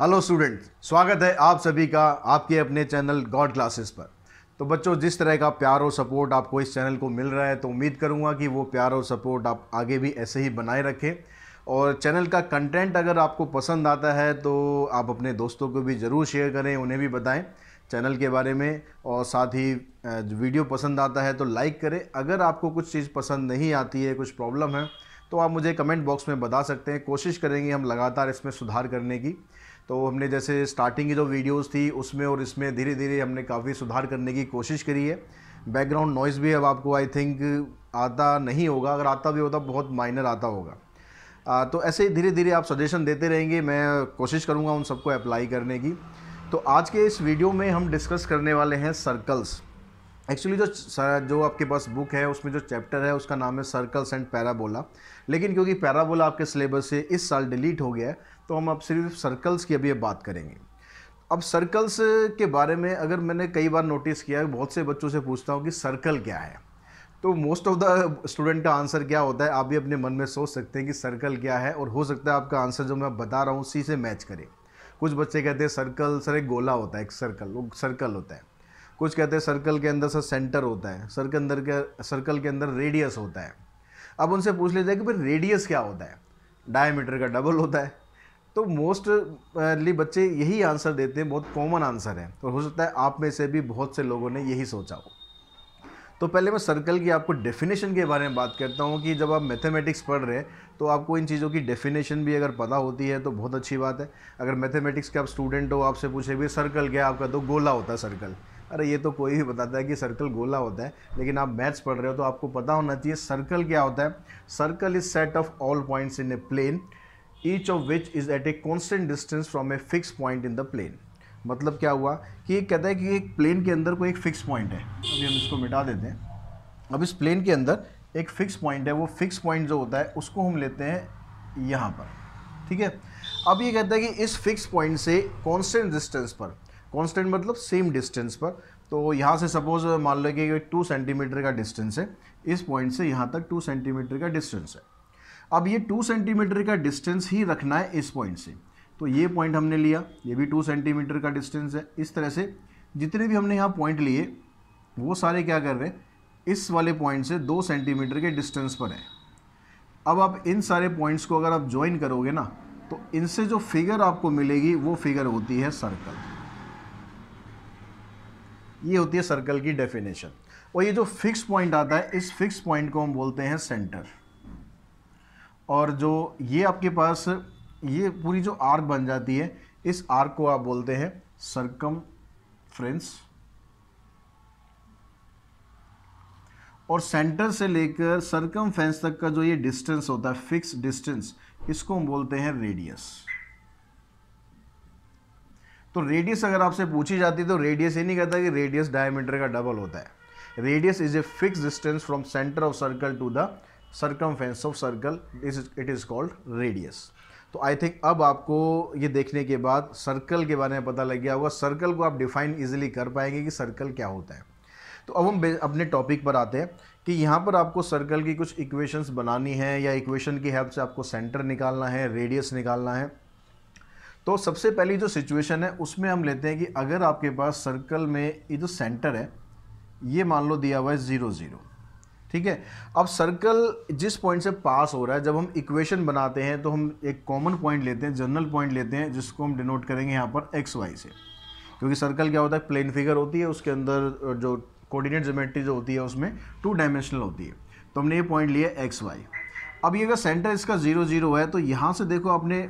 hello student स्वागत है आप सभी का आपके अपने चैनल गॉड क्लासेस पर तो बच्चों जिस तरह का प्यार और सपोर्ट आपको इस चैनल को मिल रहा है तो उम्मीद करूंगा कि वो प्यार और सपोर्ट आप आगे भी ऐसे ही बनाए रखें और चैनल का कंटेंट अगर आपको पसंद आता है तो आप अपने दोस्तों को भी ज़रूर शेयर करें उन्हें भी बताएं चैनल के बारे में और साथ ही वीडियो पसंद आता है तो लाइक करें अगर आपको कुछ चीज़ पसंद नहीं आती है कुछ प्रॉब्लम है तो आप मुझे कमेंट बॉक्स में बता सकते हैं कोशिश करेंगे हम लगातार इसमें सुधार करने की तो हमने जैसे स्टार्टिंग की जो वीडियोस थी उसमें और इसमें धीरे धीरे हमने काफ़ी सुधार करने की कोशिश करी है बैकग्राउंड नॉइस भी अब आपको आई थिंक आता नहीं होगा अगर आता भी होता बहुत माइनर आता होगा आ, तो ऐसे ही धीरे धीरे आप सजेशन देते रहेंगे मैं कोशिश करूँगा उन सबको अप्लाई करने की तो आज के इस वीडियो में हम डिस्कस करने वाले हैं सर्कल्स एक्चुअली जो जो आपके पास बुक है उसमें जो चैप्टर है उसका नाम है सर्कल्स एंड पैराबोला लेकिन क्योंकि पैराबोला आपके सिलेबस से इस साल डिलीट हो गया है तो हम अब सिर्फ सर्कल्स की अभी बात करेंगे अब सर्कल्स के बारे में अगर मैंने कई बार नोटिस किया बहुत से बच्चों से पूछता हूँ कि सर्कल क्या है तो मोस्ट ऑफ द स्टूडेंट का आंसर क्या होता है आप भी अपने मन में सोच सकते हैं कि सर्कल क्या है और हो सकता है आपका आंसर जो मैं बता रहा हूँ उसी से मैच करे कुछ बच्चे कहते हैं सर्कल सर एक गोला होता है एक सर्कल वो सर्कल होता है कुछ कहते हैं सर्कल के अंदर सर सेंटर होता है सर्कल अंदर के सर्कल के अंदर रेडियस होता है अब उनसे पूछ लिया जाए कि भाई रेडियस क्या होता है डायमीटर का डबल होता है तो मोस्टली बच्चे यही आंसर देते हैं बहुत कॉमन आंसर है और तो हो सकता है आप में से भी बहुत से लोगों ने यही सोचा हो तो पहले मैं सर्कल की आपको डेफिनेशन के बारे में बात करता हूँ कि जब आप मैथमेटिक्स पढ़ रहे हैं तो आपको इन चीज़ों की डेफिनेशन भी अगर पता होती है तो बहुत अच्छी बात है अगर मैथमेटिक्स के आप स्टूडेंट हो आपसे पूछे भी सर्कल क्या आपका तो गोला होता है सर्कल अरे ये तो कोई भी बताता है कि सर्कल गोला होता है लेकिन आप मैथ्स पढ़ रहे हो तो आपको पता होना चाहिए सर्कल क्या होता है circle is set of all points in a plane each of which is at a constant distance from a fix point in the plane मतलब क्या हुआ कि ये कहता है कि एक प्लेन के अंदर कोई एक फिक्स पॉइंट है अभी हम इसको मिटा देते हैं अब इस प्लेन के अंदर एक फिक्स पॉइंट है वो फिक्स पॉइंट जो होता है उसको हम लेते हैं यहाँ पर ठीक है अब ये कहता है कि इस फिक्स पॉइंट से कॉन्स्टेंट डिस्टेंस पर कॉन्स्टेंट मतलब सेम डिस्टेंस पर तो यहाँ से सपोज मान लो कि टू सेंटीमीटर का डिस्टेंस है इस पॉइंट से यहाँ तक टू सेंटीमीटर का डिस्टेंस है अब ये टू सेंटीमीटर का डिस्टेंस ही रखना है इस पॉइंट से तो ये पॉइंट हमने लिया ये भी टू सेंटीमीटर का डिस्टेंस है इस तरह से जितने भी हमने यहाँ पॉइंट लिए वो सारे क्या कर रहे हैं इस वाले पॉइंट से दो सेंटीमीटर के डिस्टेंस पर है अब आप इन सारे पॉइंट्स को अगर आप ज्वाइन करोगे ना तो इनसे जो फिगर आपको मिलेगी वो फिगर होती है सर्कल ये होती है सर्कल की डेफिनेशन और ये जो फिक्स पॉइंट आता है इस फिक्स पॉइंट को हम बोलते हैं सेंटर और जो ये आपके पास ये पूरी जो आर्क बन जाती है इस आर्क को आप बोलते हैं सरकम फ्रेंस और सेंटर से लेकर सरकम फ्रेंस तक का जो ये डिस्टेंस होता है फिक्स डिस्टेंस इसको हम बोलते हैं रेडियस तो रेडियस अगर आपसे पूछी जाती है तो रेडियस ये नहीं कहता कि रेडियस डायमीटर का डबल होता है radius is a fix distance from centre of circle to the circumference of circle is it is called radius तो आई थिंक अब आपको ये देखने के बाद सर्कल के बारे में पता लग गया होगा सर्कल को आप डिफाइन ईजिली कर पाएंगे कि सर्कल क्या होता है तो अब हम अपने टॉपिक पर आते हैं कि यहाँ पर आपको सर्कल की कुछ इक्वेशंस बनानी है या इक्वेशन की हेल्प से आपको सेंटर निकालना है रेडियस निकालना है तो सबसे पहली जो सिचुएशन है उसमें हम लेते हैं कि अगर आपके पास सर्कल में ये जो सेंटर है ये मान लो दिया हुआ है ज़ीरो ज़ीरो ठीक है अब सर्कल जिस पॉइंट से पास हो रहा है जब हम इक्वेशन बनाते हैं तो हम एक कॉमन पॉइंट लेते हैं जनरल पॉइंट लेते हैं जिसको हम डिनोट करेंगे यहाँ पर एक्स वाई से क्योंकि सर्कल क्या होता है प्लेन फिगर होती है उसके अंदर जो कोऑर्डिनेट जोमेट्री जो होती है उसमें टू डायमेंशनल होती है तो हमने ये पॉइंट लिया एक्स वाई अब ये अगर सेंटर इसका ज़ीरो ज़ीरो है तो यहाँ से देखो आपने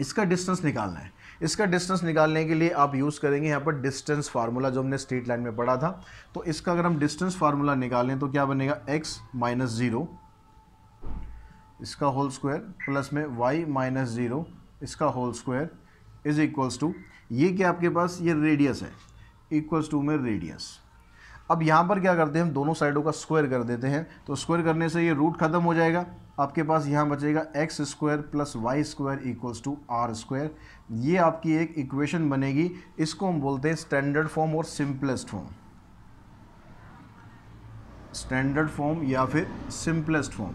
इसका डिस्टेंस निकालना है इसका डिस्टेंस निकालने के लिए आप यूज़ करेंगे यहाँ पर डिस्टेंस फार्मूला जो हमने स्ट्रीट लाइन में पढ़ा था तो इसका अगर हम डिस्टेंस फार्मूला निकालें तो क्या बनेगा एक्स माइनस ज़ीरो इसका होल स्क्वायर प्लस में वाई माइनस ज़ीरो इसका whole square is equals to ये क्या आपके पास ये रेडियस है इक्वल्स टू में रेडियस अब यहाँ पर क्या करते हैं हम दोनों साइडों का स्क्वायर कर देते हैं तो स्क्वायर करने से ये रूट खत्म हो जाएगा आपके पास यहाँ बचेगा x square plus y square equals to r square ये आपकी एक इक्वेशन बनेगी इसको हम बोलते हैं स्टैंडर्ड फॉर्म और सिंपलेस्ट फॉर्म स्टैंडर्ड फॉर्म या फिर सिंपलेस्ट फॉर्म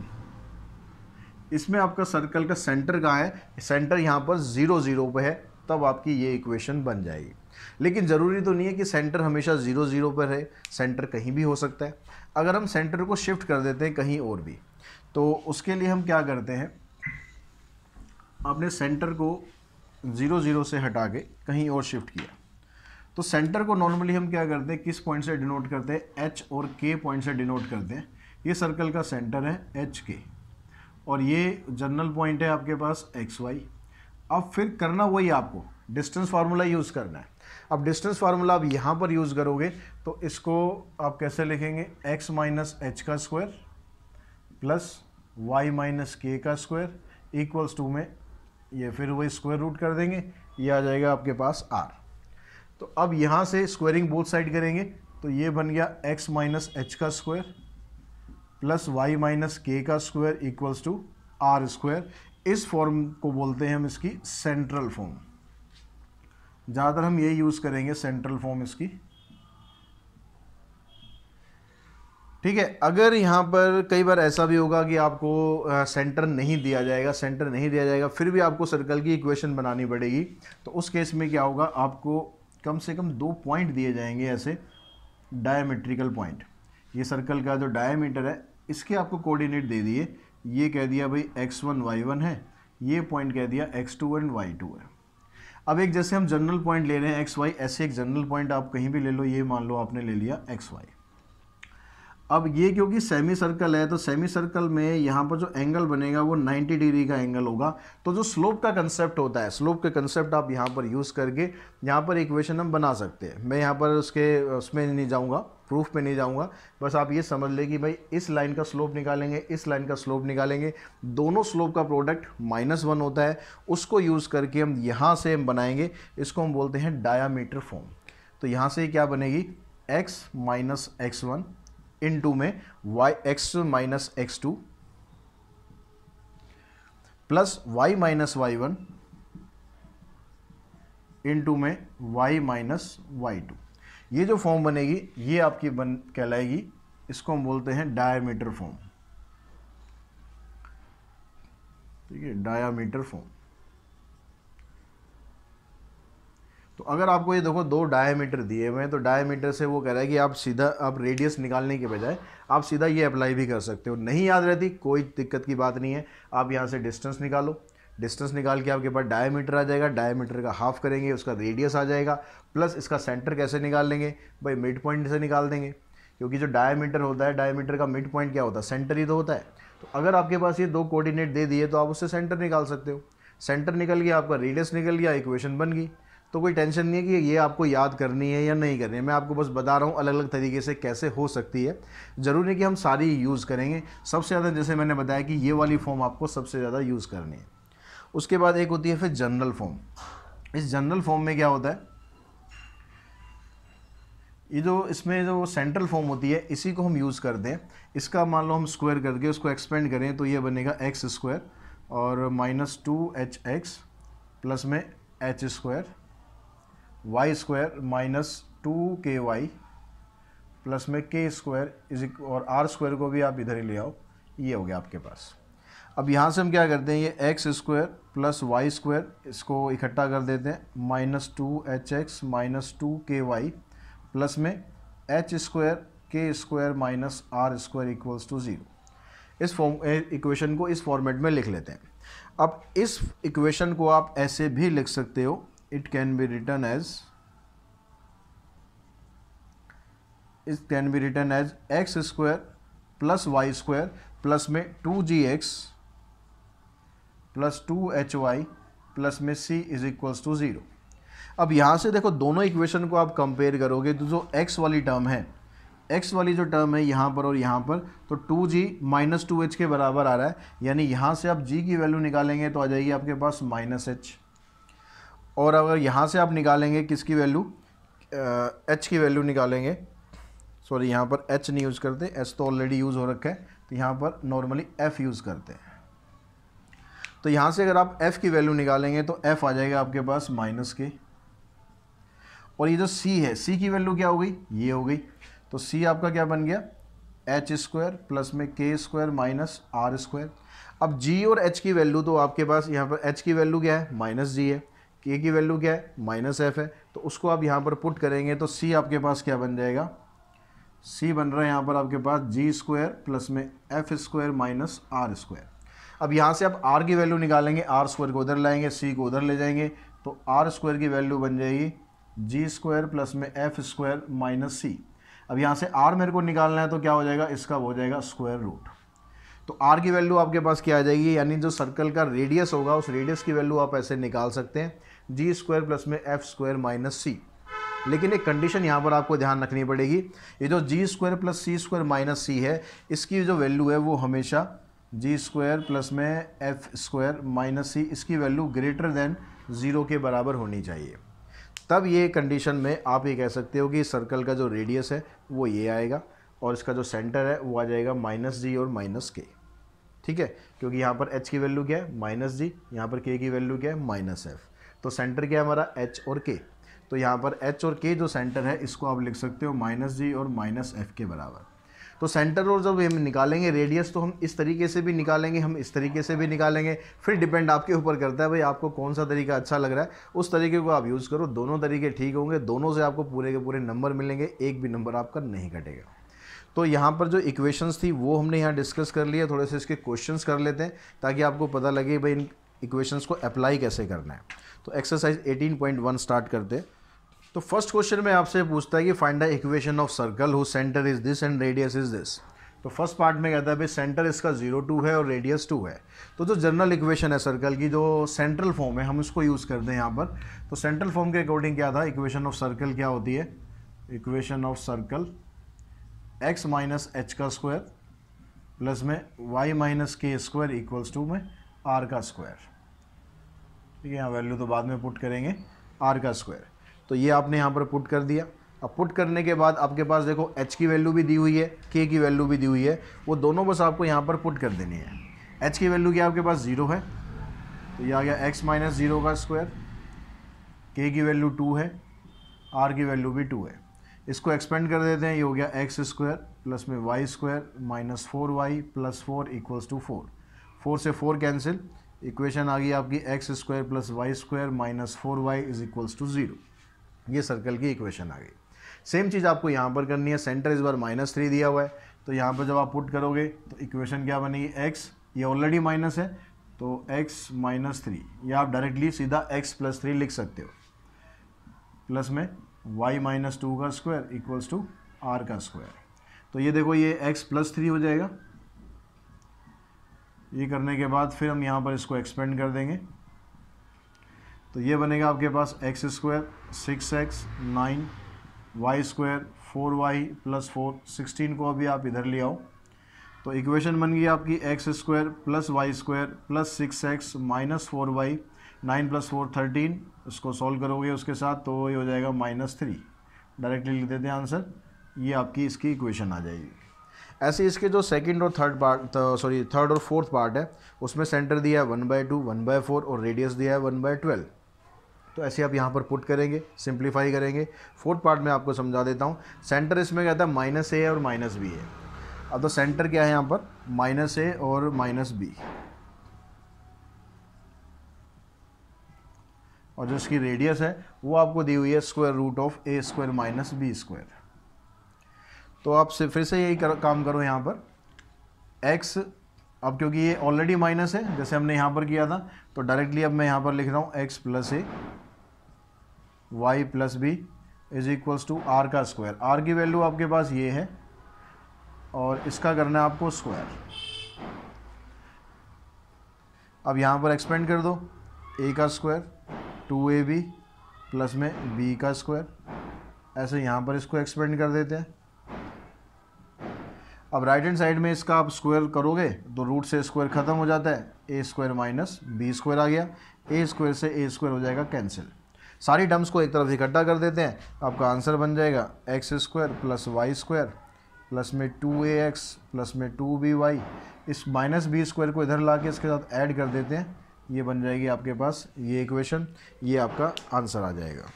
इसमें आपका सर्कल का सेंटर कहाँ है सेंटर यहाँ पर ज़ीरो ज़ीरो पर है तब आपकी ये इक्वेशन बन जाएगी लेकिन ज़रूरी तो नहीं है कि सेंटर हमेशा ज़ीरो ज़ीरो पर है सेंटर कहीं भी हो सकता है अगर हम सेंटर को शिफ्ट कर देते हैं कहीं और भी तो उसके लिए हम क्या करते हैं आपने सेंटर को ज़ीरो ज़ीरो से हटा के कहीं और शिफ्ट किया तो सेंटर को नॉर्मली हम क्या करते हैं किस पॉइंट से डिनोट करते हैं एच और के पॉइंट से डिनोट करते हैं ये सर्कल का सेंटर है एच के और ये जर्नल पॉइंट है आपके पास एक्स वाई अब फिर करना वही आपको डिस्टेंस फार्मूला यूज़ करना है अब डिस्टेंस फार्मूला आप यहाँ पर यूज़ करोगे तो इसको आप कैसे लिखेंगे x माइनस एच का square plus y minus k का स्क्वायर इक्वल्स टू में ये फिर वही स्क्वायर रूट कर देंगे ये आ जाएगा आपके पास r तो अब यहाँ से स्क्वायरिंग बोथ साइड करेंगे तो ये बन गया x माइनस एच का square plus y minus k का square equals to r square इस फॉर्म को बोलते हैं हम इसकी सेंट्रल फॉर्म ज़्यादातर हम ये यूज़ करेंगे सेंट्रल फॉर्म इसकी ठीक है अगर यहाँ पर कई बार ऐसा भी होगा कि आपको सेंटर नहीं दिया जाएगा सेंटर नहीं दिया जाएगा फिर भी आपको सर्कल की इक्वेशन बनानी पड़ेगी तो उस केस में क्या होगा आपको कम से कम दो पॉइंट दिए जाएंगे ऐसे डायमेट्रिकल पॉइंट ये सर्कल का जो डायमीटर है इसके आपको कोऑर्डिनेट दे दिए ये कह दिया भाई वाई वन है ये पॉइंट कह दिया x2 एंड टू है अब एक जैसे हम जनरल पॉइंट ले रहे हैं एक्स वाई ऐसे एक जनरल पॉइंट आप कहीं भी ले लो ये मान लो आपने ले लिया एक्स वाई अब ये क्योंकि सेमी सर्कल है तो सेमी सर्कल में यहाँ पर जो एंगल बनेगा वो 90 डिग्री का एंगल होगा तो जो स्लोप का कंसेप्ट होता है स्लोप का कंसेप्ट आप यहाँ पर यूज़ करके यहाँ पर इक्वेशन हम बना सकते हैं मैं यहाँ पर उसके उसमें नहीं जाऊँगा प्रूफ में नहीं जाऊंगा बस आप ये समझ लें कि भाई इस लाइन का स्लोप निकालेंगे इस लाइन का स्लोप निकालेंगे दोनों स्लोप का प्रोडक्ट माइनस वन होता है उसको यूज़ करके हम यहाँ से हम बनाएंगे इसको हम बोलते हैं डायामीटर फॉर्म तो यहाँ से क्या बनेगी x minus x one into में y x minus x two plus y minus y one into में वाई माइनस वाई टू ये जो फॉर्म बनेगी ये आपकी बन कहलाएगी इसको हम बोलते हैं डायामीटर फॉर्म ठीक है डायामीटर फॉर्म तो अगर आपको ये देखो दो डायामीटर दिए हुए हैं तो डायामीटर से वो कह रहा है कि आप सीधा आप रेडियस निकालने के बजाय आप सीधा ये अप्लाई भी कर सकते हो नहीं याद रहती कोई दिक्कत की बात नहीं है आप यहाँ से डिस्टेंस निकालो डिस्टेंस निकाल के आपके पास डायमीटर आ जाएगा डायमीटर का हाफ करेंगे उसका रेडियस आ जाएगा प्लस इसका सेंटर कैसे निकाल लेंगे भाई मिड पॉइंट से निकाल देंगे क्योंकि जो डायमीटर होता है डायमीटर का मिड पॉइंट क्या होता है सेंटर ही तो होता है तो अगर आपके पास ये दो कोऑर्डिनेट दे दिए तो आप उससे सेंटर निकाल सकते हो सेंटर निकल गया आपका रेडियस निकल गया इक्वेशन बन गई तो कोई टेंशन नहीं है कि ये आपको याद करनी है या नहीं करनी है मैं आपको बस बता रहा हूँ अलग अलग तरीके से कैसे हो सकती है ज़रूरी है कि हम सारी यूज़ करेंगे सबसे ज़्यादा जैसे मैंने बताया कि ये वाली फॉर्म आपको सबसे ज़्यादा यूज़ करनी है उसके बाद एक होती है फिर जनरल फॉर्म इस जनरल फॉर्म में क्या होता है ये जो इसमें जो सेंट्रल फॉर्म होती है इसी को हम यूज़ करते हैं इसका मान लो हम स्क्वायर करके उसको एक्सपेंड करें तो ये बनेगा एक्स स्क्वायर और minus two h x plus में h square y square minus two k y plus में के स्क्वायर इज और आर स्क्वायर को भी आप इधर ही ले आओ ये हो गया आपके पास अब यहाँ से हम क्या करते हैं ये x square plus y square इसको इकट्ठा कर देते हैं minus two h x minus two k y plus में h square k square minus r square equals to zero इस फॉर्म इक्वेशन को इस फॉर्मेट में लिख लेते हैं अब इस इक्वेशन को आप ऐसे भी लिख सकते हो it can be written as it can be written as x square plus y square plus में two g x plus two h y plus में c is equals to zero अब यहाँ से देखो दोनों इक्वेशन को आप कंपेयर करोगे तो जो एक्स वाली टर्म है एक्स वाली जो टर्म है यहाँ पर और यहाँ पर तो two g minus two h के बराबर आ रहा है यानी यहाँ से आप जी की वैल्यू निकालेंगे तो आ जाएगी आपके पास माइनस एच और अगर यहाँ से आप निकालेंगे किसकी वैल्यू एच की वैल्यू निकालेंगे सॉरी यहाँ पर एच नहीं यूज़ करते एच तो ऑलरेडी यूज़ हो रखा है तो यहाँ पर नॉर्मली एफ़ यूज़ करते हैं तो यहाँ से अगर आप f की वैल्यू निकालेंगे तो f आ जाएगा आपके पास माइनस के और ये जो c है c की वैल्यू क्या हो गई ये हो गई तो c आपका क्या बन गया एच स्क्वायर प्लस में k square minus r square अब g और h की वैल्यू तो आपके पास यहाँ पर h की वैल्यू क्या है माइनस जी है k की वैल्यू क्या है माइनस एफ है तो उसको आप यहाँ पर पुट करेंगे तो c आपके पास क्या बन जाएगा c बन रहा है यहाँ पर आपके पास जी स्क्वायर प्लस में f square minus r square अब यहाँ से आप आर की वैल्यू निकालेंगे आर स्क्वायर को उधर लाएंगे सी को उधर ले जाएंगे तो आर स्क्वायर की वैल्यू बन जाएगी जी स्क्वायर प्लस में एफ स्क्वायर माइनस सी अब यहाँ से आर मेरे को निकालना है तो क्या हो जाएगा इसका हो जाएगा स्क्वायर रूट तो आर की वैल्यू आपके पास क्या आ जाएगी यानी जो सर्कल का रेडियस होगा उस रेडियस की वैल्यू आप ऐसे निकाल सकते हैं जी स्क्वायर प्लस में एफ स्क्वायर माइनस सी लेकिन एक कंडीशन यहाँ पर आपको ध्यान रखनी पड़ेगी ये जो g square plus c square minus c है इसकी जो वैल्यू है वो हमेशा जी स्क्वायर प्लस में एफ स्क्वायर माइनस सी इसकी वैल्यू ग्रेटर देन ज़ीरो के बराबर होनी चाहिए तब ये कंडीशन में आप ये कह सकते हो कि सर्कल का जो रेडियस है वो ये आएगा और इसका जो सेंटर है वो आ जाएगा माइनस जी और माइनस के ठीक है क्योंकि यहाँ पर एच की वैल्यू क्या है माइनस जी यहाँ पर के की वैल्यू क्या है माइनस एफ तो सेंटर क्या है हमारा एच और के तो यहाँ पर एच और के जो सेंटर है इसको आप लिख सकते हो माइनस जी और माइनस एफ के बराबर तो सेंटर और जब हम निकालेंगे रेडियस तो हम इस तरीके से भी निकालेंगे हम इस तरीके से भी निकालेंगे फिर डिपेंड आपके ऊपर करता है भाई आपको कौन सा तरीका अच्छा लग रहा है उस तरीके को आप यूज़ करो दोनों तरीके ठीक होंगे दोनों से आपको पूरे के पूरे नंबर मिलेंगे एक भी नंबर आपका नहीं कटेगा तो यहाँ पर जो इक्वेशंस थी वो हमने यहाँ डिस्कस कर लिया थोड़े से इसके क्वेश्चंस कर लेते हैं ताकि आपको पता लगे भाई इन इक्वेशंस को अप्लाई कैसे करना है तो एक्सरसाइज 18.1 स्टार्ट करते हैं तो फर्स्ट क्वेश्चन में आपसे पूछता है कि find the equation of circle who centre is this and radius is this तो फर्स्ट पार्ट में कहता है भाई सेंटर इसका जीरो टू है और रेडियस टू है तो जो जनरल इक्वेशन है सर्कल की जो सेंट्रल फॉर्म है हम उसको यूज़ करते हैं यहाँ पर तो सेंट्रल फॉर्म के अकॉर्डिंग क्या था इक्वेशन ऑफ सर्कल क्या होती है equation of circle x minus h का स्क्वायर प्लस में y minus k square equals to में आर का स्क्वायर ठीक है यहाँ वैल्यू तो बाद में पुट करेंगे आर का स्क्वायर तो ये आपने यहाँ पर पुट कर दिया अब पुट करने के बाद आपके पास देखो एच की वैल्यू भी दी हुई है के की वैल्यू भी दी हुई है वो दोनों बस आपको यहाँ पर पुट कर देनी है एच की वैल्यू क्या आपके पास ज़ीरो है तो ये आ गया एक्स माइनस ज़ीरो का स्क्वायर के की वैल्यू टू है आर की वैल्यू भी टू है इसको एक्सपेंड कर देते हैं ये हो गया एक्स स्क्वायर प्लस में y square minus four y plus four equals to four four से फोर कैंसिल इक्वेशन आ गई आपकी x square plus y square minus four y is equals to zero ये सर्कल की इक्वेशन आ गई same चीज़ आपको यहाँ पर करनी है सेंटर इस बार माइनस थ्री दिया हुआ है तो यहाँ पर जब आप पुट करोगे तो इक्वेशन क्या बनेगी एक्स ये ऑलरेडी माइनस है तो एक्स माइनस थ्री या आप डायरेक्टली सीधा एक्स प्लस थ्री लिख सकते हो प्लस में वाई माइनस टू का स्क्वायर इक्वल्स टू आर का स्क्वायर तो ये देखो ये एक्स प्लस थ्री हो जाएगा ये करने के बाद फिर हम यहाँ पर इसको एक्सपेंड कर देंगे तो ये बनेगा आपके पास x square six x nine y square four y plus four sixteen को अभी आप इधर ले आओ तो इक्वेशन बन गई आपकी x square plus y square plus six x minus four y nine plus four thirteen उसको सॉल्व करोगे उसके साथ तो ये हो जाएगा माइनस थ्री डायरेक्टली लिख देते हैं आंसर ये आपकी इसकी इक्वेशन आ जाएगी ऐसे इसके जो सेकंड और थर्ड पार्ट सॉरी थर्ड और फोर्थ पार्ट है उसमें सेंटर दिया है one by two one by four और रेडियस दिया है वन बाय ट्वेल्व तो ऐसे आप यहाँ पर पुट करेंगे सिंप्लीफाई करेंगे फोर्थ पार्ट में आपको समझा देता हूँ सेंटर इसमें कहता है माइनस ए और माइनस बी है अब तो सेंटर क्या है यहाँ पर माइनस ए और माइनस बी और जो इसकी रेडियस है वो आपको दी हुई है square root of a square minus b square तो आप से फिर से यही कर, काम करो यहाँ पर एक्स अब क्योंकि ये ऑलरेडी माइनस है जैसे हमने यहाँ पर किया था तो डायरेक्टली अब मैं यहाँ पर लिख रहा हूँ x plus a y plus b is equals to r का स्क्वायर आर की वैल्यू आपके पास ये है और इसका करना है आपको स्क्वायर अब यहाँ पर एक्सपेंड कर दो ए का square two a b plus में बी का स्क्वायर ऐसे यहाँ पर इसको एक्सपेंड कर देते हैं अब राइट हैंड साइड में इसका आप स्क्वायर करोगे तो रूट से स्क्वायर ख़त्म हो जाता है a square minus b square आ गया ए स्क्वायर से ए स्क्वायर हो जाएगा कैंसिल सारी टर्म्स को एक तरफ इकट्ठा कर देते हैं तो आपका आंसर बन जाएगा x square plus y square plus में टू ए एक्स प्लस में टू बी वाई इस माइनस बी स्क्वायर को इधर ला के इसके साथ ऐड कर देते हैं ये बन जाएगी आपके पास ये इक्वेशन ये आपका आंसर आ जाएगा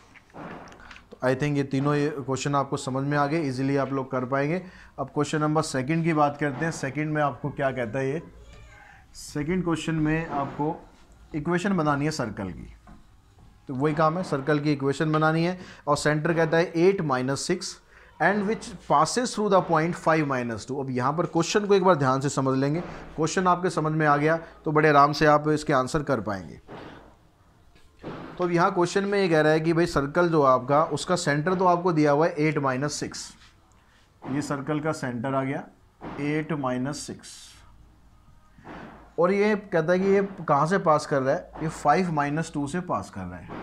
तो आई थिंक ये तीनों ये क्वेश्चन आपको समझ में आ गए इजीली आप लोग कर पाएंगे अब क्वेश्चन नंबर सेकंड की बात करते हैं सेकंड में आपको क्या कहता है ये सेकंड क्वेश्चन में आपको इक्वेशन बनानी है सर्कल की तो वही काम है सर्कल की इक्वेशन बनानी है और सेंटर कहता है at minus six and which passes through the point five minus two अब यहाँ पर क्वेश्चन को एक बार ध्यान से समझ लेंगे क्वेश्चन आपके समझ में आ गया तो बड़े आराम से आप इसके आंसर कर पाएंगे तो अब यहाँ क्वेश्चन में ये कह रहा है कि भाई सर्कल जो आपका उसका सेंटर तो आपको दिया हुआ है एट माइनस सिक्स ये सर्कल का सेंटर आ गया एट माइनस सिक्स और ये कहता है कि ये कहाँ से पास कर रहा है ये फाइव माइनस टू से पास कर रहा है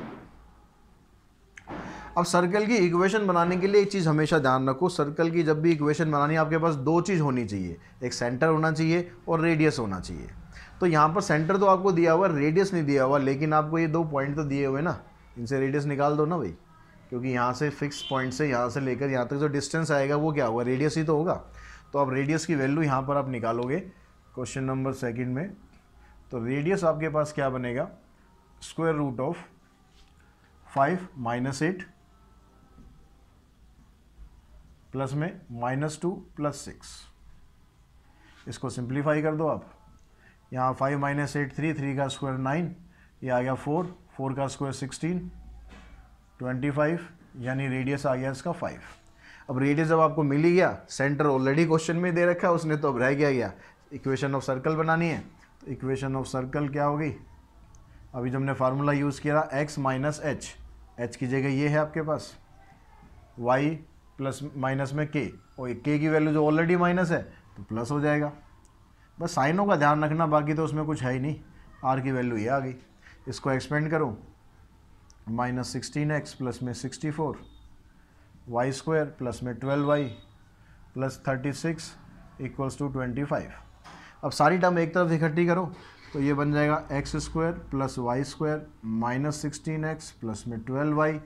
अब सर्कल की इक्वेशन बनाने के लिए एक चीज़ हमेशा ध्यान रखो सर्कल की जब भी इक्वेशन बनानी है आपके पास दो चीज़ होनी चाहिए एक सेंटर होना चाहिए और रेडियस होना चाहिए तो यहाँ पर सेंटर तो आपको दिया हुआ रेडियस नहीं दिया हुआ लेकिन आपको ये दो पॉइंट तो दिए हुए ना इनसे रेडियस निकाल दो ना भाई क्योंकि यहाँ से फिक्स पॉइंट से यहाँ से लेकर यहाँ तक जो डिस्टेंस आएगा वो क्या होगा रेडियस ही तो होगा तो आप रेडियस की वैल्यू यहाँ पर आप निकालोगे क्वेश्चन नंबर सेकंड में तो रेडियस आपके पास क्या बनेगा square root of five minus eight plus में माइनस टू प्लस सिक्स इसको सिंप्लीफाई कर दो आप यहाँ five minus eight three three का स्क्वायर नाइन ये आ गया फोर फोर का स्क्वायर सिक्सटीन ट्वेंटी फाइव यानी रेडियस आ गया इसका फाइव अब रेडियस जब आपको मिल ही गया सेंटर ऑलरेडी क्वेश्चन में दे रखा है उसने तो अब रह गया गया इक्वेशन ऑफ सर्कल बनानी है तो इक्वेशन ऑफ सर्कल क्या होगी अभी जो हमने फार्मूला यूज़ किया एक्स माइनस एच एच की जगह ये है आपके पास वाई प्लस माइनस में के और के की वैल्यू जो ऑलरेडी माइनस है तो प्लस हो जाएगा बस साइनों का ध्यान रखना बाकी तो उसमें कुछ है ही नहीं आर की वैल्यू ये आ गई इसको एक्सपेंड करूँ माइनस सिक्सटीन एक्स प्लस में sixty four y square plus में twelve y plus thirty six equals to twenty five अब सारी टर्म एक तरफ इकट्ठी करो तो ये बन जाएगा x square plus y square minus sixteen x plus में ट्वेल्व वाई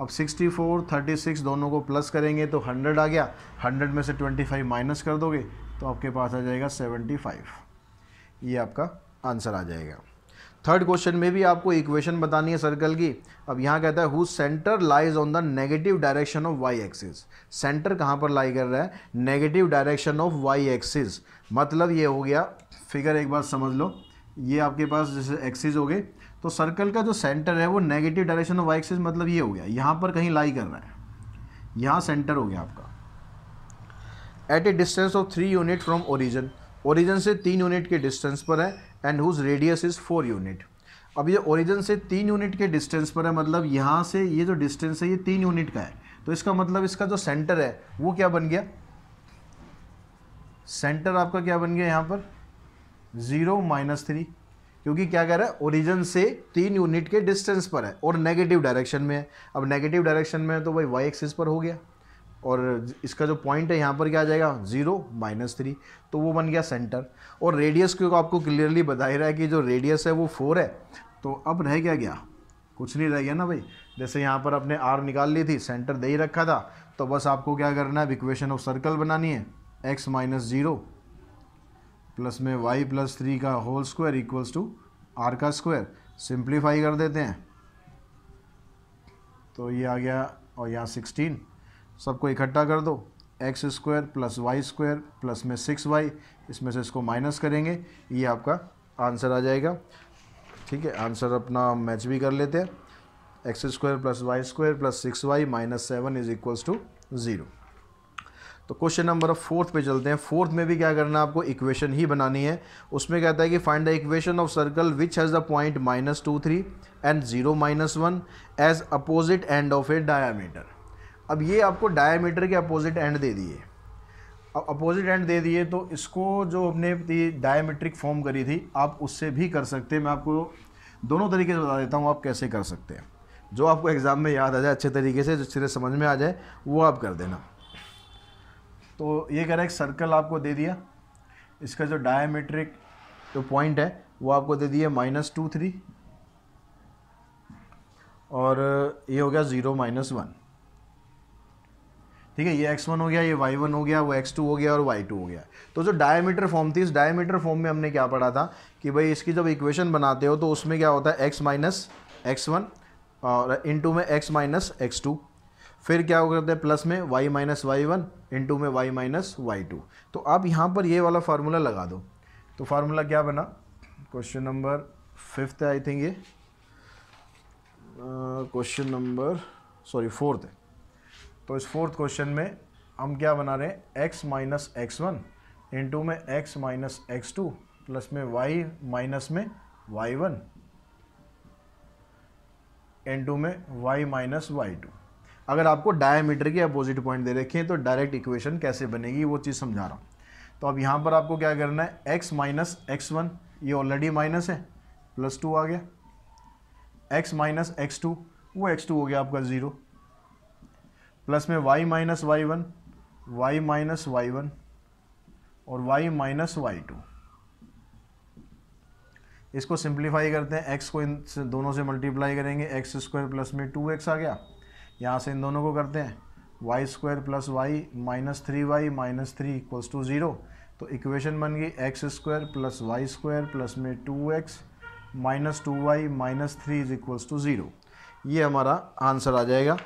अब सिक्सटी फोर थर्टी सिक्स दोनों को प्लस करेंगे तो हंड्रेड आ गया हंड्रेड में से ट्वेंटी फाइव माइनस कर दोगे तो आपके पास आ जाएगा सेवेंटी फाइव ये आपका आंसर आ जाएगा थर्ड क्वेश्चन में भी आपको इक्वेशन बतानी है सर्कल की अब यहाँ कहता है who centre lies on the negative direction of y axis centre कहाँ पर लाई कर रहा है negative direction of y axis मतलब ये हो गया फिगर एक बार समझ लो ये आपके पास जैसे एक्सिस हो गए तो सर्कल का जो सेंटर है वो negative direction of y axis मतलब ये हो गया यहाँ पर कहीं लाई कर रहा है यहाँ सेंटर हो गया आपका at a distance of three unit from origin origin से तीन यूनिट के डिस्टेंस पर है and whose radius is four unit अब ये ओरिजिन से तीन यूनिट के डिस्टेंस पर है मतलब यहाँ से ये जो डिस्टेंस है ये तीन यूनिट का है तो इसका मतलब इसका जो सेंटर है वो क्या बन गया सेंटर आपका क्या बन गया यहाँ पर ज़ीरो माइनस थ्री क्योंकि क्या कह रहा है ओरिजिन से तीन यूनिट के डिस्टेंस पर है और नेगेटिव डायरेक्शन में है अब नेगेटिव डायरेक्शन में है तो भाई वाई एक्सिस पर हो गया और इसका जो पॉइंट है यहाँ पर क्या आ जाएगा जीरो माइनस थ्री तो वो बन गया सेंटर और रेडियस क्योंकि आपको क्लियरली बता ही रहा है कि जो रेडियस है वो फोर है तो अब रह गया क्या कुछ नहीं रह गया ना भाई जैसे यहाँ पर आपने आर निकाल ली थी सेंटर दे ही रखा था तो बस आपको क्या करना है इक्वेशन ऑफ सर्कल बनानी है एक्स माइनस ज़ीरो प्लस में वाई प्लस थ्री का whole square equals to r का स्क्वायर सिंप्लीफाई कर देते हैं तो ये आ गया और यहाँ सिक्सटीन सबको इकट्ठा कर दो x square plus y square plus में सिक्स वाई इसमें से इसको माइनस करेंगे ये आपका आंसर आ जाएगा ठीक है आंसर अपना मैच भी कर लेते हैं x square plus y square plus six y minus seven is equals to zero तो क्वेश्चन नंबर फोर्थ पे चलते हैं फोर्थ में भी क्या करना है आपको इक्वेशन ही बनानी है उसमें कहता है कि find the equation of circle which has the point minus two three and zero minus one as opposite end of a diameter अब ये आपको डायमीटर के अपोजिट एंड दे दिए अब अपोजिट एंड दे दिए तो इसको जो हमने डायमेट्रिक फॉर्म करी थी आप उससे भी कर सकते हैं मैं आपको दोनों तरीके से बता देता हूँ आप कैसे कर सकते हैं जो आपको एग्ज़ाम में याद आ जाए अच्छे तरीके से जिससे समझ में आ जाए वो आप कर देना तो ये कह रहा है सर्कल आपको दे दिया इसका जो डायमेट्रिक जो पॉइंट है वो आपको दे दिया माइनस टू थ्री और ये हो गया ज़ीरो माइनस वन ठीक है ये वन हो गया ये वाई वन हो गया वो एक्स टू हो गया और वाई टू हो गया तो जो डायमीटर फॉर्म थी इस डायमीटर फॉर्म में हमने क्या पढ़ा था कि भाई इसकी जब इक्वेशन बनाते हो तो उसमें क्या होता है एक्स माइनस एक्स वन और इंटू में एक्स माइनस एक्स टू फिर क्या करते हैं प्लस में y minus y one into में वाई माइनस वाई टू तो आप यहाँ पर ये वाला फार्मूला लगा दो तो फार्मूला क्या बना क्वेश्चन नंबर फिफ्थ है आई थिंक ये क्वेश्चन नंबर सॉरी फोर्थ है तो इस फोर्थ क्वेश्चन में हम क्या बना रहे हैं x minus x one into में x minus x two plus में वाई माइनस में वाई वन इंटू में वाई माइनस वाई टू अगर आपको डायमीटर के अपोजिट पॉइंट दे रखे हैं तो डायरेक्ट इक्वेशन कैसे बनेगी वो चीज़ समझा रहा हूँ तो अब यहाँ पर आपको क्या करना है एक्स माइनस एक्स वन ये ऑलरेडी माइनस है प्लस टू आ गया एक्स माइनस एक्स टू वो एक्स टू हो गया आपका ज़ीरो प्लस में y minus y one y minus y one और वाई माइनस वाई टू इसको सिंप्लीफाई करते हैं एक्स को इन दोनों से मल्टीप्लाई करेंगे एक्स स्क्वायर प्लस में टू एक्स आ गया यहाँ से इन दोनों को करते हैं y square plus y minus three y minus three equals to zero तो इक्वेशन बन गई x square plus y square plus में two x minus two y minus three is equals to zero ये हमारा आंसर आ जाएगा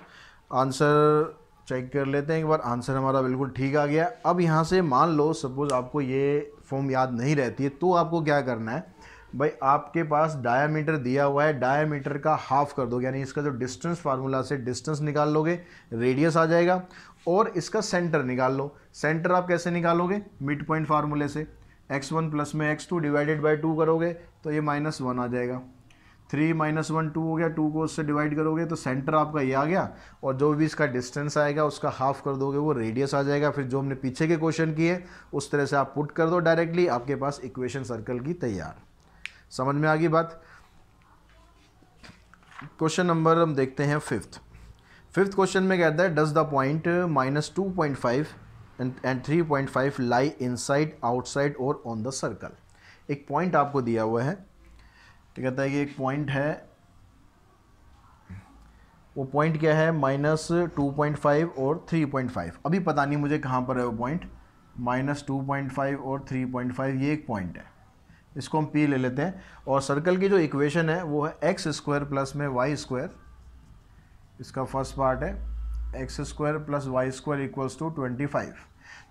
answer check कर लेते हैं एक बार आंसर हमारा बिल्कुल ठीक आ गया अब यहाँ से मान लो सपोज़ आपको ये फॉर्म याद नहीं रहती है तो आपको क्या करना है भाई आपके पास डायामीटर दिया हुआ है डायामीटर का हाफ कर दो यानी इसका जो डिस्टेंस फार्मूला से डिस्टेंस निकाल लोगे रेडियस आ जाएगा और इसका सेंटर निकाल लो सेंटर आप कैसे निकालोगे मिड पॉइंट फार्मूले से x1 वन प्लस में x2 two divided by two करोगे तो ये माइनस वन आ जाएगा थ्री माइनस वन टू हो गया टू को उससे डिवाइड करोगे तो सेंटर आपका ये आ गया और जो भी इसका डिस्टेंस आएगा उसका हाफ कर दोगे वो रेडियस आ जाएगा फिर जो हमने पीछे के क्वेश्चन किए उस तरह से आप पुट कर दो डायरेक्टली आपके पास इक्वेशन सर्कल की तैयार समझ में आ गई बात क्वेश्चन नंबर हम देखते हैं फिफ्थ फिफ्थ क्वेश्चन में कहता है does the point minus two point five and three point five lie inside outside और ऑन द सर्कल एक पॉइंट आपको दिया हुआ है तो कहता है कि एक पॉइंट है वो पॉइंट क्या है माइनस टू पॉइंट फाइव और थ्री पॉइंट फाइव अभी पता नहीं मुझे कहाँ पर है वो point minus two point five और थ्री पॉइंट फाइव ये एक पॉइंट है इसको हम पी ले लेते हैं और सर्कल की जो इक्वेशन है वो है एक्स स्क्वायर प्लस में वाई स्क्वायर इसका फर्स्ट पार्ट है x square plus y square equals to twenty five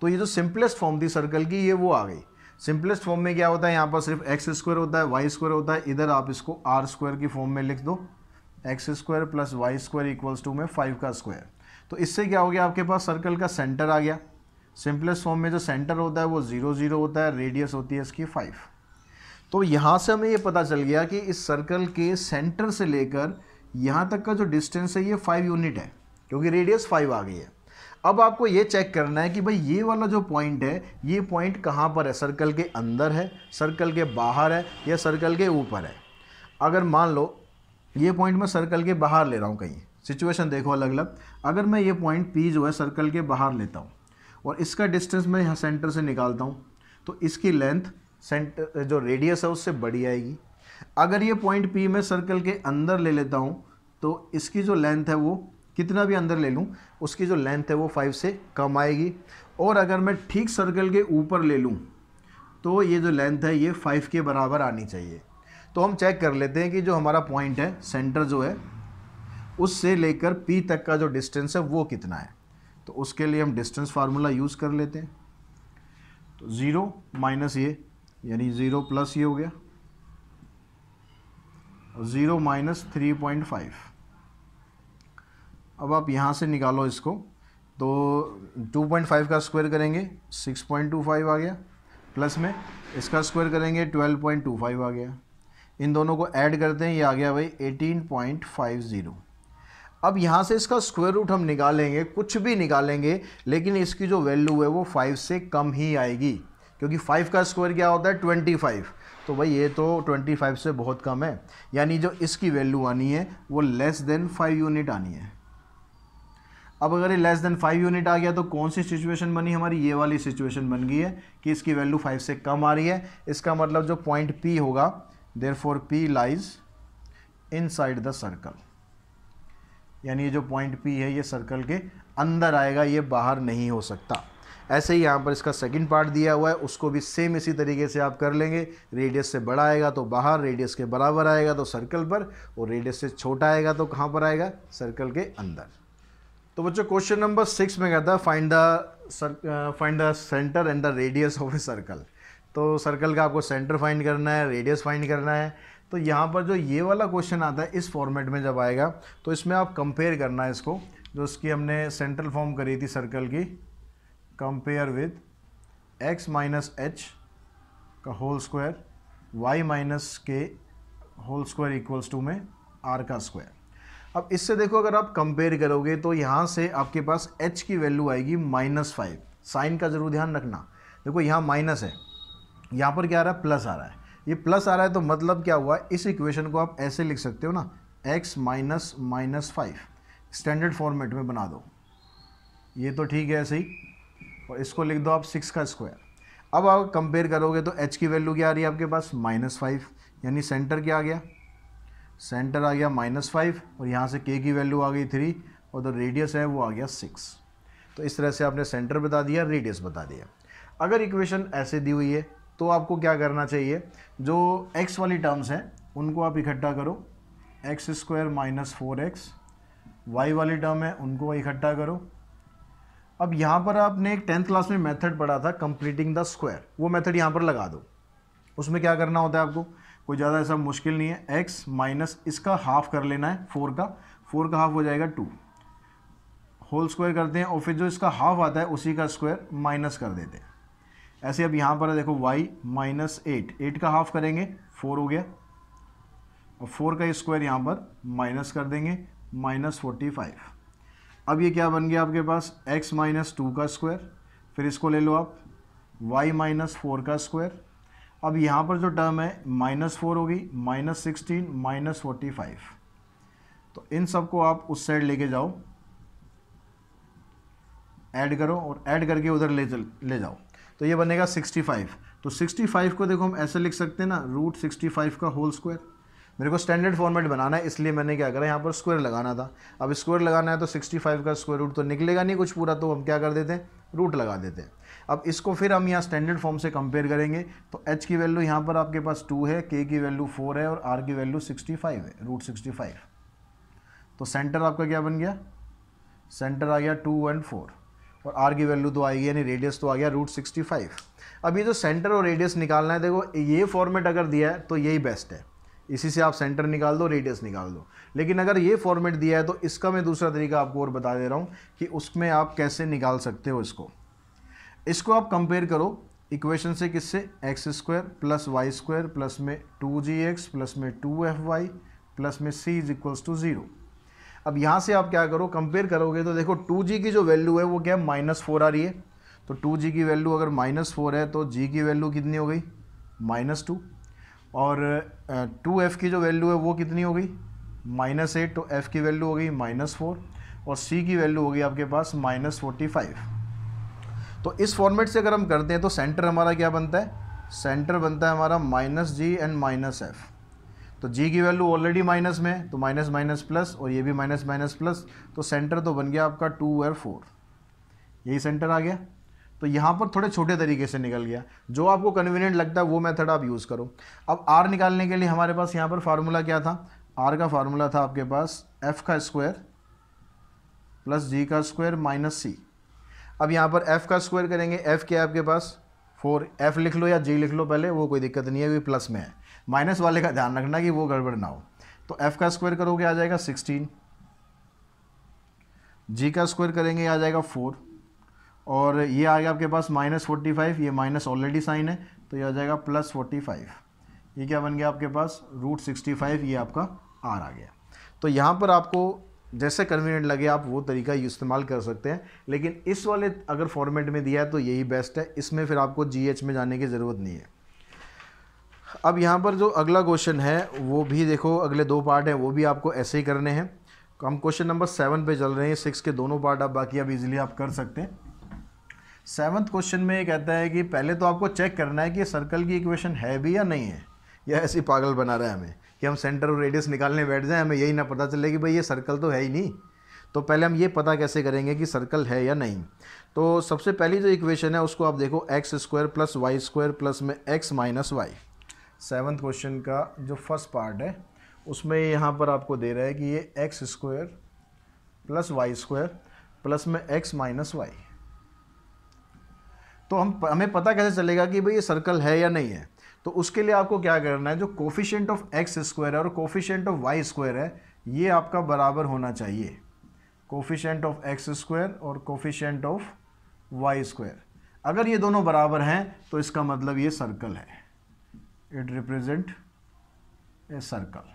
तो ये जो सिंपलेस्ट फॉर्म थी सर्कल की ये वो आ गई सिंपलेस्ट फॉर्म में क्या होता है यहाँ पर सिर्फ एक्स स्क्वायर होता है वाई स्क्वायर होता है इधर आप इसको आर स्क्वायर की फॉर्म में लिख दो x square plus y square equals to में फाइव का स्क्वायर तो इससे क्या हो गया आपके पास सर्कल का सेंटर आ गया सिंपलेस्ट फॉर्म में जो सेंटर होता है वो ज़ीरो ज़ीरो होता है रेडियस होती है इसकी फाइव तो यहाँ से हमें ये पता चल गया कि इस सर्कल के सेंटर से लेकर यहाँ तक का जो डिस्टेंस है ये फाइव यूनिट है क्योंकि रेडियस फाइव आ गई है अब आपको ये चेक करना है कि भाई ये वाला जो पॉइंट है ये पॉइंट कहाँ पर है सर्कल के अंदर है सर्कल के बाहर है या सर्कल के ऊपर है अगर मान लो ये पॉइंट मैं सर्कल के बाहर ले रहा हूँ कहीं सिचुएशन देखो अलग अलग अगर मैं ये पॉइंट पी जो है सर्कल के बाहर लेता हूँ और इसका डिस्टेंस मैं यहाँ सेंटर से निकालता हूँ तो इसकी लेंथ सेंटर जो रेडियस है उससे बड़ी आएगी अगर ये पॉइंट पी मैं सर्कल के अंदर ले लेता हूँ तो इसकी जो लेंथ है वो कितना भी अंदर ले लूँ उसकी जो लेंथ है वो फाइव से कम आएगी और अगर मैं ठीक सर्कल के ऊपर ले लूँ तो ये जो लेंथ है ये फाइव के बराबर आनी चाहिए तो हम चेक कर लेते हैं कि जो हमारा पॉइंट है सेंटर जो है उससे लेकर पी तक का जो डिस्टेंस है वो कितना है तो उसके लिए हम डिस्टेंस फार्मूला यूज़ कर लेते हैं तो ज़ीरो माइनस ये यानी ज़ीरो प्लस ये हो गया zero minus three point five अब आप यहाँ से निकालो इसको तो 2.5 का स्क्वायर करेंगे 6.25 आ गया प्लस में इसका स्क्वायर करेंगे 12.25 आ गया इन दोनों को ऐड करते हैं ये आ गया भाई 18.50 अब यहाँ से इसका स्क्वायर रूट हम निकालेंगे कुछ भी निकालेंगे लेकिन इसकी जो वैल्यू है वो 5 से कम ही आएगी क्योंकि 5 का स्क्वायर क्या होता है 25 तो भाई ये तो 25 से बहुत कम है यानी जो इसकी वैल्यू आनी है वो लेस देन फाइव यूनिट आनी है अब अगर ये लेस देन फाइव यूनिट आ गया तो कौन सी सिचुएशन बनी हमारी ये वाली सिचुएशन बन गई है कि इसकी वैल्यू फाइव से कम आ रही है इसका मतलब जो पॉइंट पी होगा therefore p lies inside the circle यानी ये जो पॉइंट पी है ये सर्कल के अंदर आएगा ये बाहर नहीं हो सकता ऐसे ही यहाँ पर इसका सेकंड पार्ट दिया हुआ है उसको भी सेम इसी तरीके से आप कर लेंगे रेडियस से बड़ा आएगा तो बाहर रेडियस के बराबर आएगा तो सर्कल पर और रेडियस से छोटा आएगा तो कहाँ पर आएगा सर्कल के अंदर तो बच्चों क्वेश्चन नंबर सिक्स में कहता है find the find the centre and the radius of a circle तो सर्कल का आपको सेंटर फाइंड करना है रेडियस फाइंड करना है तो यहाँ पर जो ये वाला क्वेश्चन आता है इस फॉर्मेट में जब आएगा तो इसमें आप कंपेयर करना है इसको जो इसकी हमने सेंट्रल फॉर्म करी थी सर्कल की compare with x minus h का whole square y minus k whole square equals to में आर का स्क्वायर अब इससे देखो अगर आप कंपेयर करोगे तो यहाँ से आपके पास एच की वैल्यू आएगी माइनस फाइव साइन का ज़रूर ध्यान रखना देखो यहाँ माइनस है यहाँ पर क्या आ रहा है प्लस आ रहा है ये प्लस आ रहा है तो मतलब क्या हुआ इस इक्वेशन को आप ऐसे लिख सकते हो ना x minus minus five standard format में बना दो ये तो ठीक है ऐसे ही और इसको लिख दो आप सिक्स का स्क्वायर अब आप कंपेयर करोगे तो एच की वैल्यू क्या आ रही है आपके पास माइनस फाइव यानी सेंटर क्या आ गया सेंटर आ गया माइनस फाइव और यहाँ से के की वैल्यू आ गई थ्री और जो रेडियस है वो आ गया सिक्स तो इस तरह से आपने सेंटर बता दिया रेडियस बता दिया अगर इक्वेशन ऐसे दी हुई है तो आपको क्या करना चाहिए जो एक्स वाली टर्म्स हैं उनको आप इकट्ठा करो x square minus four x y वाली टर्म है उनको इकट्ठा करो अब यहाँ पर आपने एक टेंथ क्लास में मेथड पढ़ा था कंप्लीटिंग द स्क्वायर वो मेथड यहाँ पर लगा दो उसमें क्या करना होता है आपको कोई ज़्यादा ऐसा मुश्किल नहीं है एक्स माइनस इसका हाफ कर लेना है फोर का फोर का हाफ हो जाएगा टू होल स्क्वायर करते हैं और फिर जो इसका हाफ आता है उसी का स्क्वायर माइनस कर देते हैं ऐसे अब यहाँ पर है देखो वाई माइनस एट एट का हाफ करेंगे फोर हो गया और फोर का स्क्वायर यहाँ पर माइनस कर देंगे माइनस फोर्टी फाइव अब ये क्या बन गया आपके पास एक्स माइनस टू का स्क्वायर फिर इसको ले लो आप वाई माइनस फोर का स्क्वायर अब यहाँ पर जो टर्म है माइनस फोर होगी minus sixteen minus forty five तो इन सबको आप उस साइड लेके जाओ ऐड करो और ऐड करके उधर ले चल ले जाओ तो ये बनेगा सिक्सटी फाइव तो सिक्सटी फाइव को देखो हम ऐसे लिख सकते हैं ना रूट सिक्सटी फाइव का होल स्क्वायर मेरे को स्टैंडर्ड फॉर्मेट बनाना है इसलिए मैंने क्या करा यहाँ पर स्क्वायर लगाना था अब स्क्वायर लगाना है तो 65 का स्क्वायर रूट तो निकलेगा नहीं कुछ पूरा तो हम क्या कर देते हैं रूट लगा देते हैं अब इसको फिर हम यहाँ स्टैंडर्ड फॉर्म से कंपेयर करेंगे तो h की वैल्यू यहाँ पर आपके पास टू है के की वैल्यू फोर है और आर की वैल्यू फाइव है रूट सिक्सटी तो सेंटर आपका क्या बन गया सेंटर आ गया टू एंड फोर और आर की वैल्यू तो आएगी यानी रेडियस तो आ गया रूट सिक्सटी फाइव अब ये जो सेंटर और रेडियस निकालना है देखो ये फॉर्मेट अगर दिया है तो यही बेस्ट है इसी से आप सेंटर निकाल दो रेडियस निकाल दो लेकिन अगर ये फॉर्मेट दिया है तो इसका मैं दूसरा तरीका आपको और बता दे रहा हूँ कि उसमें आप कैसे निकाल सकते हो इसको इसको आप कंपेयर करो इक्वेशन से किससे x square plus y square plus में टू जी एक्स प्लस में टू एफ वाई प्लस में c is equals to zero अब यहाँ से आप क्या करो कंपेयर करोगे तो देखो टू जी की जो वैल्यू है वो क्या है माइनस फोर आ रही है तो टू जी की वैल्यू अगर माइनस फोर है तो जी की वैल्यू कितनी हो गई माइनस टू और टू एफ़ की जो वैल्यू है वो कितनी हो गई माइनस एट तो एफ़ की वैल्यू हो गई माइनस फोर और सी की वैल्यू होगी आपके पास माइनस फोर्टी फाइव तो इस फॉर्मेट से अगर हम करते हैं तो सेंटर हमारा क्या बनता है सेंटर बनता है हमारा minus G and minus F तो जी की वैल्यू ऑलरेडी माइनस में है तो माइनस माइनस प्लस और ये भी माइनस माइनस प्लस तो सेंटर तो बन गया आपका टू और फोर यही सेंटर आ गया तो यहाँ पर थोड़े छोटे तरीके से निकल गया जो आपको कन्वीनियंट लगता है वो मेथड आप यूज़ करो अब आर निकालने के लिए हमारे पास यहाँ पर फार्मूला क्या था आर का फार्मूला था आपके पास एफ का स्क्वायर प्लस जी का स्क्वायर माइनस सी अब यहाँ पर एफ का स्क्वायर करेंगे एफ क्या है आपके पास फोर एफ लिख लो या जी लिख लो पहले वो कोई दिक्कत नहीं है क्योंकि प्लस में है माइनस वाले का ध्यान रखना कि वो गड़बड़ ना हो तो एफ का स्क्वायर करोगे आ जाएगा सिक्सटीन जी का स्क्वायर करेंगे आ जाएगा फोर और ये आ गया आपके पास माइनस फोर्टी फाइव ये माइनस ऑलरेडी साइन है तो ये आ जाएगा प्लस फोर्टी फाइव ये क्या बन गया आपके पास रूट सिक्सटी फाइव ये आपका आर आ गया तो यहाँ पर आपको जैसे कन्वीनियंट लगे आप वो तरीका इस्तेमाल कर सकते हैं लेकिन इस वाले अगर फॉर्मेट में दिया है तो यही बेस्ट है इसमें फिर आपको जी में जाने की ज़रूरत नहीं है अब यहाँ पर जो अगला क्वेश्चन है वो भी देखो अगले दो पार्ट हैं वो भी आपको ऐसे ही करने हैं हम क्वेश्चन नंबर सेवन पे चल रहे हैं सिक्स के दोनों पार्ट आप बाकी आप इजीली आप कर सकते हैं सेवन्थ क्वेश्चन में ये कहता है कि पहले तो आपको चेक करना है कि सर्कल की इक्वेशन है भी या नहीं है या ऐसी पागल बना रहा है हमें कि हम सेंटर और रेडियस निकालने बैठ जाएं हमें यही ना पता चले कि भाई ये सर्कल तो है ही नहीं तो पहले हम ये पता कैसे करेंगे कि सर्कल है या नहीं तो सबसे पहली जो इक्वेशन है उसको आप देखो x square plus y square plus में x minus y seventh question का जो फर्स्ट पार्ट है उसमें यहाँ पर आपको दे रहा है कि ये x square plus y square plus में एक्स माइनस वाई तो हम हमें पता कैसे चलेगा कि भाई ये सर्कल है या नहीं है तो उसके लिए आपको क्या करना है जो कोफिशेंट ऑफ एक्स स्क्वायर है और कोफिशेंट ऑफ वाई स्क्वायर है ये आपका बराबर होना चाहिए कोफिशेंट ऑफ एक्स स्क्वायर और कोफिशेंट ऑफ वाई स्क्वायर अगर ये दोनों बराबर हैं तो इसका मतलब ये सर्कल है इट रिप्रेजेंट ए सर्कल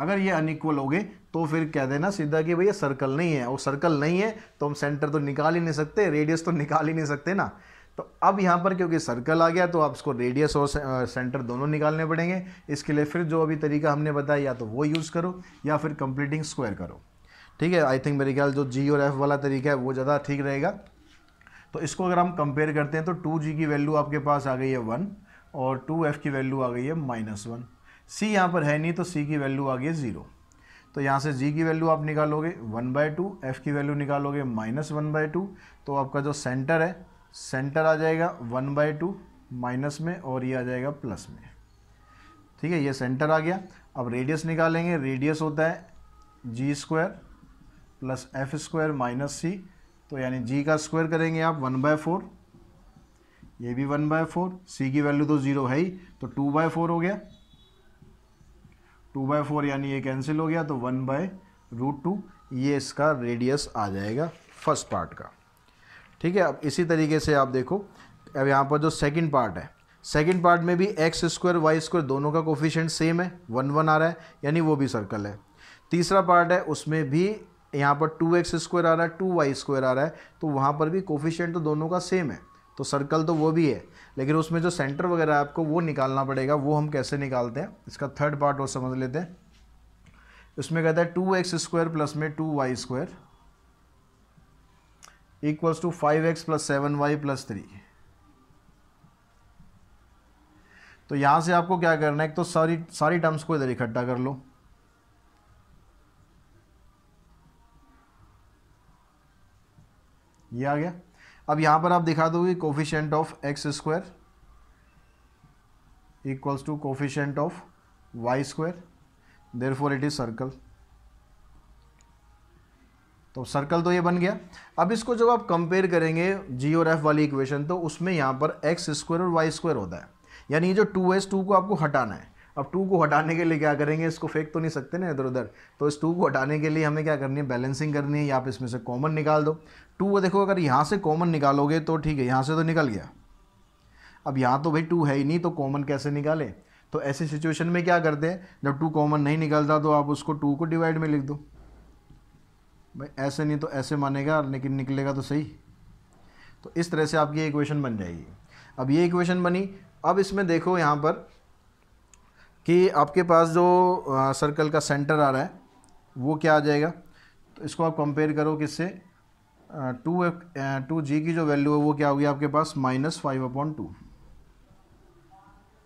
अगर ये अनइक्वल हो गए तो फिर कह देना सीधा कि भैया सर्कल नहीं है और सर्कल नहीं है तो हम सेंटर तो निकाल ही नहीं सकते रेडियस तो निकाल ही नहीं सकते ना तो अब यहाँ पर क्योंकि सर्कल आ गया तो आप इसको रेडियस और सेंटर दोनों निकालने पड़ेंगे इसके लिए फिर जो अभी तरीका हमने बताया या तो वो यूज़ करो या फिर कंप्लीटिंग स्क्वायर करो ठीक है आई थिंक मेरे ख्याल जो जी और एफ वाला तरीका है वो ज़्यादा ठीक रहेगा तो इसको अगर हम कंपेयर करते हैं तो टू जी की वैल्यू आपके पास आ गई है वन और टू एफ़ की वैल्यू आ गई है माइनस वन सी यहाँ पर है नहीं तो सी की वैल्यू आ गई है ज़ीरो तो यहाँ से जी की वैल्यू आप निकालोगे वन बाय टू एफ की वैल्यू निकालोगे माइनस वन बाय टू तो आपका जो सेंटर है सेंटर आ जाएगा वन बाय टू माइनस में और ये आ जाएगा प्लस में ठीक है ये सेंटर आ गया अब रेडियस निकालेंगे रेडियस होता है g square plus f square minus c तो यानी जी का स्क्वायर करेंगे आप वन बाय फोर ये भी वन बाय फोर सी की वैल्यू तो ज़ीरो है ही तो टू बाय फोर हो गया टू बाई फोर यानी ये कैंसिल हो गया तो वन बाय रूट टू ये इसका रेडियस आ जाएगा फर्स्ट पार्ट का ठीक है अब इसी तरीके से आप देखो अब यहाँ पर जो सेकंड पार्ट है सेकंड पार्ट में भी एक्स स्क्वायर वाई स्क्वायर दोनों का कोफिशेंट सेम है वन वन आ रहा है यानी वो भी सर्कल है तीसरा पार्ट है उसमें भी यहाँ पर टू एक्स स्क्वायर आ रहा है टू वाई स्क्वायर आ रहा है तो वहाँ पर भी कोफिशेंट तो दोनों का सेम है तो सर्कल तो वो भी है लेकिन उसमें जो सेंटर वगैरह आपको वो निकालना पड़ेगा वो हम कैसे निकालते हैं इसका थर्ड पार्ट और समझ लेते हैं इसमें कहता है टू एक्स स्क्वायर प्लस में two y square equals to five x plus seven y plus three तो यहां से आपको क्या करना है एक तो सारी सारी टर्म्स को इधर इकट्ठा कर लो ये आ गया अब यहां पर आप दिखा दोगे coefficient of x square equals to coefficient of y square therefore it is circle तो सर्कल तो ये बन गया अब इसको जब आप कंपेयर करेंगे जी और एफ वाली इक्वेशन तो उसमें यहां पर एक्स स्क्वायर और वाई स्क्वायर होता है यानी ये जो टू एस टू को आपको हटाना है अब टू को हटाने के लिए क्या करेंगे इसको फेंक तो नहीं सकते ना इधर उधर तो इस टू को हटाने के लिए हमें क्या करनी है बैलेंसिंग करनी है या आप इसमें से कॉमन निकाल दो टू वो देखो अगर यहाँ से कॉमन निकालोगे तो ठीक है यहाँ से तो निकल गया अब यहाँ तो भाई टू है ही नहीं तो कॉमन कैसे निकाले तो ऐसी सिचुएशन में क्या करते हैं जब टू कॉमन नहीं निकलता तो आप उसको टू को डिवाइड में लिख दो भाई ऐसे नहीं तो ऐसे मानेगा लेकिन निकलेगा तो सही तो इस तरह से आपकी इक्वेशन बन जाएगी अब ये इक्वेशन बनी अब इसमें देखो यहाँ पर कि आपके पास जो सर्कल का सेंटर आ रहा है वो क्या आ जाएगा तो इसको आप कंपेयर करो किससे टू एफ टू जी की जो वैल्यू है वो क्या होगी आपके पास माइनस फाइव अपॉन टू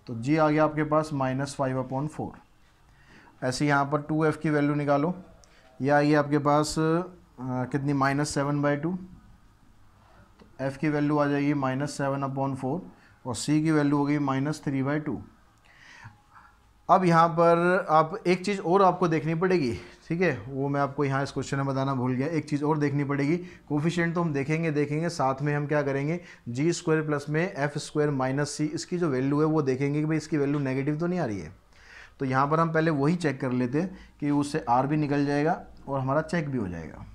तो जी आ गया आपके पास माइनस फाइव अपॉन फोर ऐसे यहाँ पर टू एफ़ की वैल्यू निकालो ये गई आपके पास कितनी माइनस सेवन बाई टू तो एफ़ की वैल्यू आ जाएगी माइनस सेवन अपॉन फोर और सी की वैल्यू हो गई माइनस थ्री बाई टू अब यहाँ पर आप एक चीज़ और आपको देखनी पड़ेगी ठीक है वो मैं आपको यहाँ इस क्वेश्चन में बताना भूल गया एक चीज़ और देखनी पड़ेगी कोफिशेंट तो हम देखेंगे देखेंगे साथ में हम क्या करेंगे जी स्क्वायर प्लस में एफ स्क्वायर माइनस सी इसकी जो वैल्यू है वो देखेंगे कि भाई इसकी वैल्यू नेगेटिव तो नहीं आ रही है तो यहाँ पर हम पहले वही चेक कर लेते हैं कि उससे आर भी निकल जाएगा और हमारा चेक भी हो जाएगा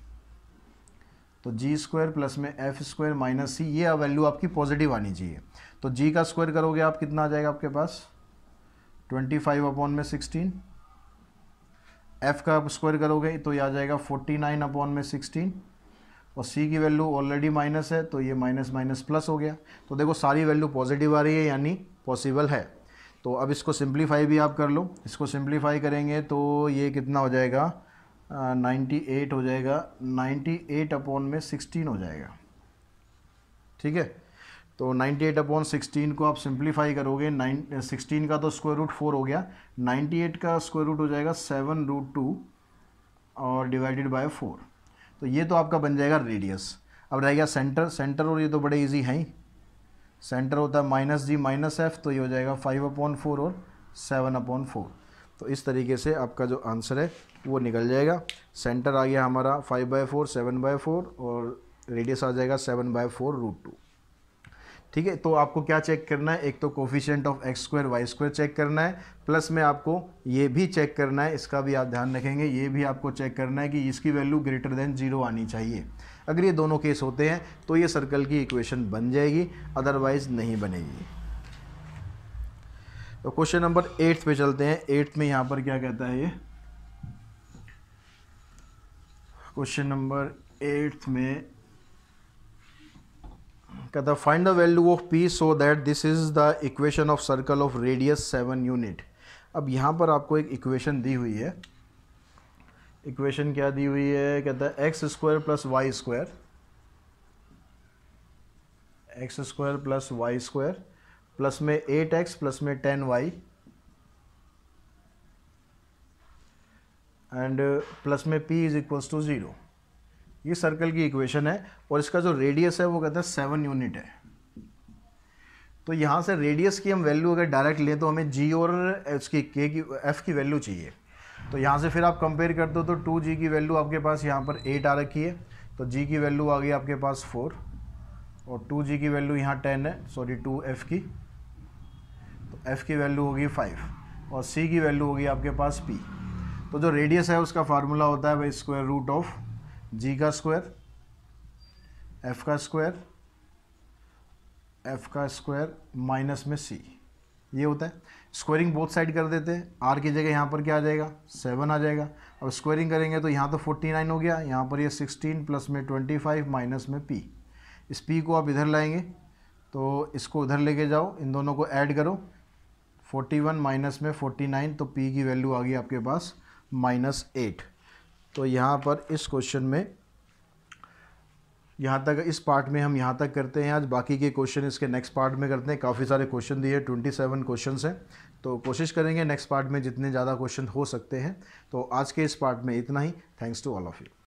तो जी स्क्वायर प्लस में एफ स्क्वायर माइनस सी ये वैल्यू आपकी पॉजिटिव आनी चाहिए तो जी का स्क्वायर करोगे आप कितना आ जाएगा आपके पास ट्वेंटी फाइव अपॉन में सिक्सटीन एफ का आप स्क्वायर करोगे तो ये आ जाएगा फोर्टी नाइन अपॉन में सिक्सटीन और सी की वैल्यू ऑलरेडी माइनस है तो ये माइनस माइनस प्लस हो गया तो देखो सारी वैल्यू पॉजिटिव आ रही है यानी पॉसिबल है तो अब इसको सिंप्लीफाई भी आप कर लो इसको सिंप्लीफाई करेंगे तो ये कितना हो जाएगा नाइन्टी एट हो जाएगा नाइन्टी एट अपॉन में सिक्सटीन हो जाएगा ठीक है तो 98 एट अपॉन सिक्सटीन को आप सिंप्लीफाई करोगे नाइन सिक्सटीन का तो स्क्वायर रूट फोर हो गया 98 का स्क्वायर रूट हो जाएगा सेवन रूट टू और डिवाइडेड बाय फोर तो ये तो आपका बन जाएगा रेडियस अब रह गया सेंटर सेंटर और ये तो बड़े इजी हैं सेंटर होता है माइनस जी माइनस एफ तो ये हो जाएगा फाइव अपॉन फोर और सेवन अपॉन फोर तो इस तरीके से आपका जो आंसर है वो निकल जाएगा सेंटर आ गया हमारा five by four seven by four और रेडियस आ जाएगा seven by four root two ठीक है तो आपको क्या चेक करना है एक तो coefficient of x square y square check करना है प्लस में आपको ये भी चेक करना है इसका भी आप ध्यान रखेंगे ये भी आपको चेक करना है कि इसकी वैल्यू ग्रेटर देन जीरो आनी चाहिए अगर ये दोनों केस होते हैं तो ये सर्कल की इक्वेशन बन जाएगी अदरवाइज़ नहीं बनेगी तो क्वेश्चन नंबर एट्थ पे चलते हैं एट्थ में यहाँ पर क्या कहता है ये क्वेश्चन नंबर एट्थ में कहता है find the value of p so that this is the equation of circle of radius seven unit अब यहाँ पर आपको एक इक्वेशन दी हुई है इक्वेशन क्या दी हुई है कहता है x square plus y square x square plus y square plus में एट एक्स प्लस में टेन वाई एंड प्लस में p is equals to zero ये सर्कल की इक्वेशन है और इसका जो रेडियस है वो कहते हैं सेवन यूनिट है तो यहाँ से रेडियस की हम वैल्यू अगर डायरेक्ट लें तो हमें जी और उसकी के की एफ़ की वैल्यू चाहिए तो यहाँ से फिर आप कंपेयर कर दो तो टू जी की वैल्यू आपके पास यहाँ पर एट आ रखी है तो जी की वैल्यू आ गई आपके पास फोर और टू जी की वैल्यू यहाँ टेन है सॉरी टू एफ़ की तो एफ़ की वैल्यू होगी फाइव और सी की वैल्यू होगी आपके पास पी तो जो रेडियस है उसका फार्मूला होता है वह स्क्वायर रूट ऑफ़ जी का स्क्वायर एफ का स्क्वायर एफ का स्क्वायर माइनस में सी ये होता है स्क्वायरिंग बोथ साइड कर देते हैं आर की जगह यहाँ पर क्या आ जाएगा सेवन आ जाएगा अब स्क्वायरिंग करेंगे तो यहाँ तो फोर्टी नाइन हो गया यहाँ पर ये सिक्सटीन प्लस में ट्वेंटी फाइव माइनस में पी इस पी को आप इधर लाएंगे तो इसको उधर लेके जाओ इन दोनों को ऐड करो फोर्टी वन माइनस में फोर्टी नाइन तो पी की वैल्यू आ गई आपके पास माइनस एट तो यहाँ पर इस क्वेश्चन में यहाँ तक इस पार्ट में हम यहाँ तक करते हैं आज बाकी के क्वेश्चन इसके नेक्स्ट पार्ट में करते हैं काफ़ी सारे क्वेश्चन दिए ट्वेंटी सेवन क्वेश्चन हैं तो कोशिश करेंगे नेक्स्ट पार्ट में जितने ज़्यादा क्वेश्चन हो सकते हैं तो आज के इस पार्ट में इतना ही thanks to all of you